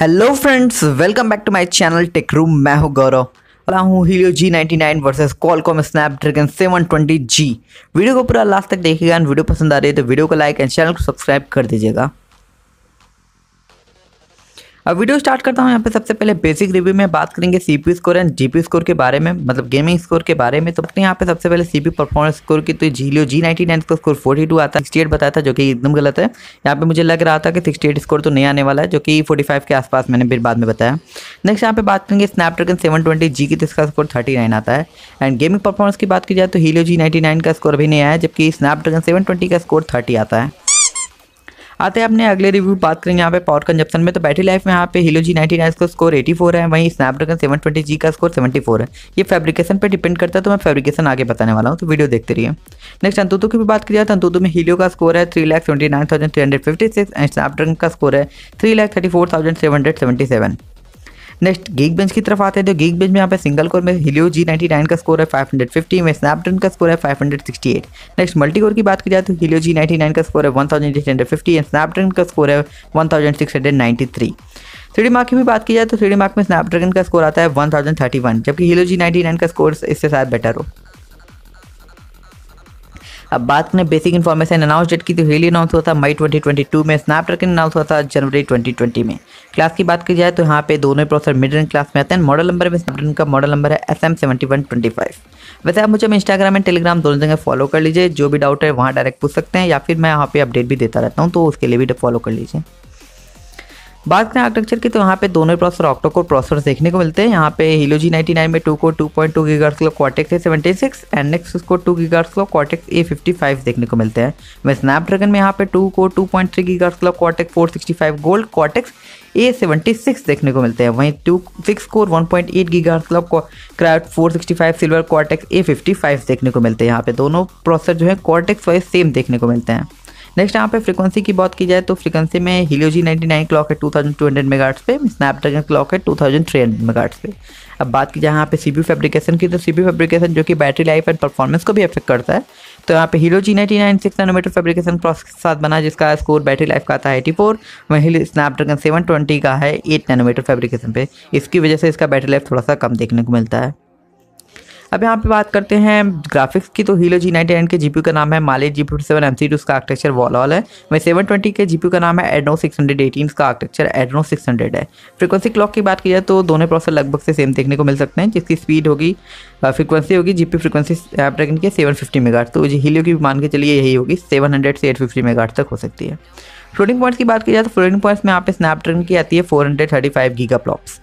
hello friends welcome back to my channel tech room मैं हूं गौरव अला हूँ Helio G ninety nine versus Qualcomm Snapdragon seven twenty G video को पूरा last तक देखिएगा वीडियो पसंद आ रही है तो वीडियो को लाइक एंड चैनल को सब्सक्राइब कर दीजिएगा अब वीडियो स्टार्ट करता हूँ यहाँ पे सबसे पहले बेसिक रिव्यू में बात करेंगे CP score and GP score के बारे में मतलब गेमिंग स्कोर के बारे में तो अपने यहाँ पे सबसे पहले सीपी परफॉर्मेंस स्कोर की तो जीलियो जी नाइनटी नाइन का स्कोर फोर्टी टू आता है सिक्सटी एट बताया था जो कि एकदम गलत है यहाँ पे मुझे लग रहा था कि सिक्सटी एट स्कोर तो नहीं आने वाला है जो कि फोर्टी फाइव के आसपास मैंने फिर बाद में बताया नेक्स्ट यहाँ पे बात करेंगे स्नैपड्रैगन सेवन ट्वेंटी जी की तो इसका स्कोर थर्टी नाइन आता है एंड गेमिंग परफॉर्मेंस की बात की जाए तो हीलियो जी नाइनटी नाइन का स्कोर भी नहीं आया जबकि स्नैपड्रैगन सेवन ट्वेंटी का स्कोर थर्टी आता है आते हैं अपने अगले रिव्यू बात करेंगे यहाँ पे पावर कंजप्शन में तो बैटरी लाइफ में यहाँ पे हिलो जी नाइनटी नाइन का स्कोर एटी फोर है वहीं स्नैपड्रैगन सेवन ट्वेंटी जी का स्कोर सेवेंटी फोर है ये फैब्रिकेशन पर डिपेंड करता है तो मैं फैब्रिकेशन आगे बताने वाला हूँ तो वीडियो देखते रहिए नेक्स्ट अंतुतु की भी बात की जाए अंतुतु में हीलो का स्कोर है three lakh twenty nine thousand three hundred fifty six and Snapdragon का स्कोर है three lakh thirty four thousand seven hundred seventy seven next Geekbench की तरफ आते हैं तो गीक बेंच में यहाँ पे सिंगल कोर में हिलियो जी नाइनटी नाइन का स्कोर है फाइव हंड्रेड फिफ्टी में स्नैपड्रैगन का स्कोर है five hundred sixty eight next multi core की बात की जाए तो हिलियो जी नाइन्टी नाइन का स्कोर है one thousand hundred fifty and Snapdragon का स्कोर है one six hundred three mark की भी बात की जाए तो थ्री मार्क में स्नैपड्रैगन का स्कोर आता है वन थाउजेंड थर्टी जबकि हिलो जी नाइनटी नाइन का स्कोर इससे शायद बेटर हो अब बात करें बेसिक इन्फॉर्मेशन अनाउंस डेट की तो हेली अनाउंस हुआ था मई 2022 में स्नैपड्रैगन अनाउंस हुआ था जनवरी 2020 में क्लास की बात की जाए तो यहाँ पे दोनों प्रोसेसर मिड रेंज क्लास में आते हैं मॉडल नंबर में स्नैपड्रैगन का मॉडल नंबर है एस एम वैसे आप मुझे इंस्टाग्राम एंड टेलीग्राम दोनों जगह फॉलो कर लीजिए जो भी डाउट है वहाँ डायरेक्ट पूछ सकते हैं या फिर मैं यहाँ पे अपडेट भी देता रहता हूँ तो उसके लिए भी फॉलो कर लीजिए बात करें आर्किटेक्चर की तो यहाँ पे दोनों प्रोसेसर ऑक्टो कोर प्रोसेसर देखने को मिलते हैं यहाँ पे हीलो जी नाइन में टू को टू पॉइंट टू गीगार्स लो Cortex A seventy six and next को टू गीगार्स लो कॉटेक्स ए फिफ्टी फाइव देखने को मिलते हैं मैं स्नैपड्रैगन में यहाँ पे टू को टू पॉइंट थ्री गीगार्स लो Cortex four sixty five gold Cortex A seventy six देखने को मिलते हैं वहीं two six core one point eight gigahertz लो क्राफ्ट four sixty five silver Cortex A fifty five देखने को मिलते हैं यहाँ पे दोनों प्रोसेसर जो है कॉटेक्स वाइज सेम देखने को मिलते हैं नेक्स्ट यहाँ पे फ्रीक्वेंसी की बात की जाए तो फ्रीक्वेंसी में हिलियोजी 99 क्लॉक है 2200 मेगाट्स पे स्नैपड्रैगन क्लॉक है 2300 मेगाहर्ट्ज पे अब बात की जाए यहाँ पे सीबी फैब्रिकेशन की तो सीबी फैब्रिकेशन जो कि बैटरी लाइफ एंड परफॉर्मेंस को भी अफेक्ट करता है तो यहाँ पे Helio G ninety nine six nanometer fabrication process के साथ बना जिसका स्कोर बैटरी लाइफ का आता है एटी फोर वहीं स्नैपड्रैगन सेवन ट्वेंटी का है एट नैनोमीटर फेब्रिकेशन पे इसकी वजह से इसका बैटरी लाइफ थोड़ा सा कम देखने को मिलता है अब यहाँ पे बात करते हैं ग्राफिक्स की तो हीलो जी नाइनटी नाइन के जीपी का नाम है Mali G fifty seven M C two उसका आर्टेक्चर वॉल वॉल है वही सेवन ट्वेंटी के जीपी का नाम है एडनो सिक्स हंड्रेड एटीन का आर्टेक्चर एडनो सिक्स हंड्रेड है फ्रीक्वेंसी क्लॉक की बात की जाए तो दोनों प्रोसेसर लगभग से सेम देखने को मिल सकते हैं जिसकी स्पीड होगी फ्रीक्वेंसी होगी जीपी फ्रीक्वेंसी स्नैपड्रैगन की सेवन फिफ्टी मेगा तो हीलियो की मान के चलिए यही होगी सेवन हंड्रेड से एट फिफ्टी मेगा तक हो सकती है फ्लोटिंग पॉइंट्स की बात की जाए तो फ्लोटिंग पॉइंट्स में आप स्नैपड्रैगन की आती है four hundred thirty five giga flops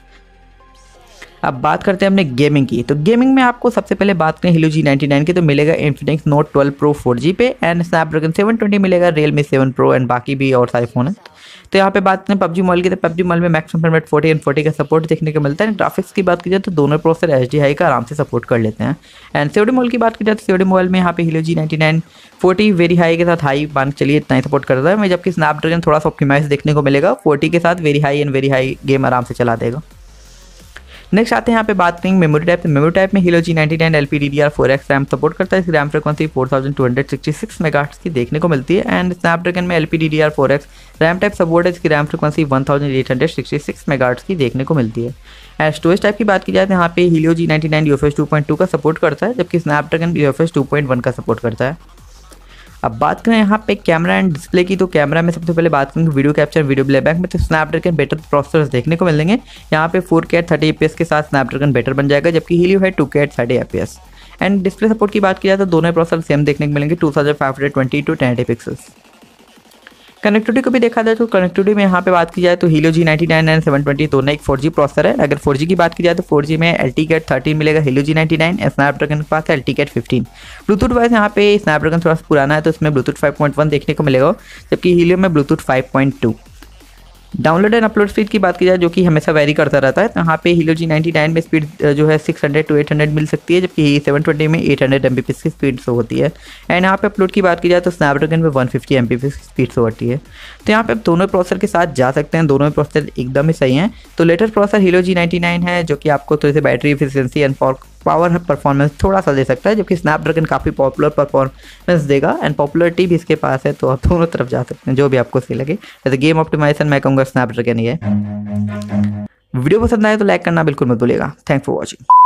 अब बात करते हैं हमने गेमिंग की तो गेमिंग में आपको सबसे पहले बात करें हिलो जी नाइन की तो मिलेगा Infinix Note twelve Pro four पे एंड स्नैपड्रैगन सेवन ट्वेंटी मिलेगा रियलमी सेवन प्रो एंड बाकी भी और सारे फोन है तो यहाँ पे बात करें पब्जी मॉल की तो पब्जी मॉल में maximum format forty and forty का सपोर्ट देखने को मिलता है ग्राफिक्स की बात की जाए तो दोनों प्रोसेसर एच डी हाई का आराम से सपोर्ट कर लेते हैं एंड सेवडी मॉल की बात की जाए तो सेवडी मॉल में यहाँ पे Helio G ninety nine forty very high के साथ हाई मान चलिए इतना ही सपोर्ट करता है मैं जबकि स्नैपड्रैगन थोड़ा सा ऑप्टिमाइज देखने को मिलेगा फोर्टी के साथ very high and very high game आराम से चला देगा नेक्स्ट आते हैं यहाँ पे बात करेंगे मेमोरी टाइप मेमोरी टाइप में Helio G ninety nine L P D D R four X RAM support करता है इसकी RAM frequency four thousand two hundred sixty six mega की देखने को मिलती है एंड स्नैपड्रैगन में L P D D R four X RAM type support है इसकी RAM frequency one thousand eight hundred sixty six mega की देखने को मिलती है एंड स्टोरेज टाइप की बात की जाए तो यहाँ पे Helio G ninety nine U F S two point two का सपोर्ट करता है जबकि Snapdragon U F S two point one का सपोर्ट करता है अब बात करें यहाँ पे कैमरा एंड डिस्प्ले की तो कैमरा में सबसे पहले बात करेंगे वीडियो कैप्चर वीडियो प्लेबैक में तो स्नैपड्रैगन बेटर प्रोसेसर देखने को मिलेंगे यहाँ पे फोर के थर्टी एपीएस के साथ स्नैपड्रैगन बेटर बन जाएगा जबकि हीलियो है two K thirty APS and display support की बात की जाए तो दोनों प्रोसेसर सेम देखने को मिलेंगे two thousand five hundred twenty two ten pixels connectivity को भी देखा जाए तो कनेक्टिविटी में यहाँ पे बात की जाए तो Helio G ninety nine and seven twenty दोनों एक फोर जी प्रोसेसर है अगर फोर जी की बात की जाए तो फोर जी में एल टी गेट थर्टीन मिलेगा Helio G ninety nine Snapdragon के पास L T cat fifteen Bluetooth wise यहाँ पे स्नैपड्रगन थोड़ा सा पुराना है तो इसमें ब्लूटूथ फाइव पॉइंट वन देखने को मिलेगा जबकि हीलो में Bluetooth five point two download and upload speed की बात की जाए जो कि हमेशा वेरी करता रहता है तो यहाँ पे हीलो जी नाइनटी नाइन में स्पीड जो है six hundred two eight hundred मिल सकती है जबकि सेवन ट्वेंटी में एट हंड्रेड एम की स्पीड सो होती है एंड यहाँ पे अपलोड की बात की जाए तो स्नैपड्रैगन में वन फिफ्टी एम की स्पीड सो होती है तो यहाँ पे आप दोनों प्रोसेसर के साथ जा सकते हैं दोनों प्रोसेसर एकदम ही सही हैं तो latest processor Helio G ninety nine है जो कि आपको थोड़ी सी battery efficiency and for power performance थोड़ा सा दे सकता है जबकि स्नैपड्रैगन काफ़ी पॉपुलर परफॉर्मेंस देगा एंड पॉपुलरिटी भी इसके पास है तो आप दोनों तरफ जा सकते हैं जो भी आपको सही लगे जैसे गेम ऑप्टिमाइजेशन मैं कहूँगा स्नैपड्रैगन ही है वीडियो पसंद आए तो लाइक करना बिल्कुल मत भूलिएगा थैंक फॉर वॉचिंग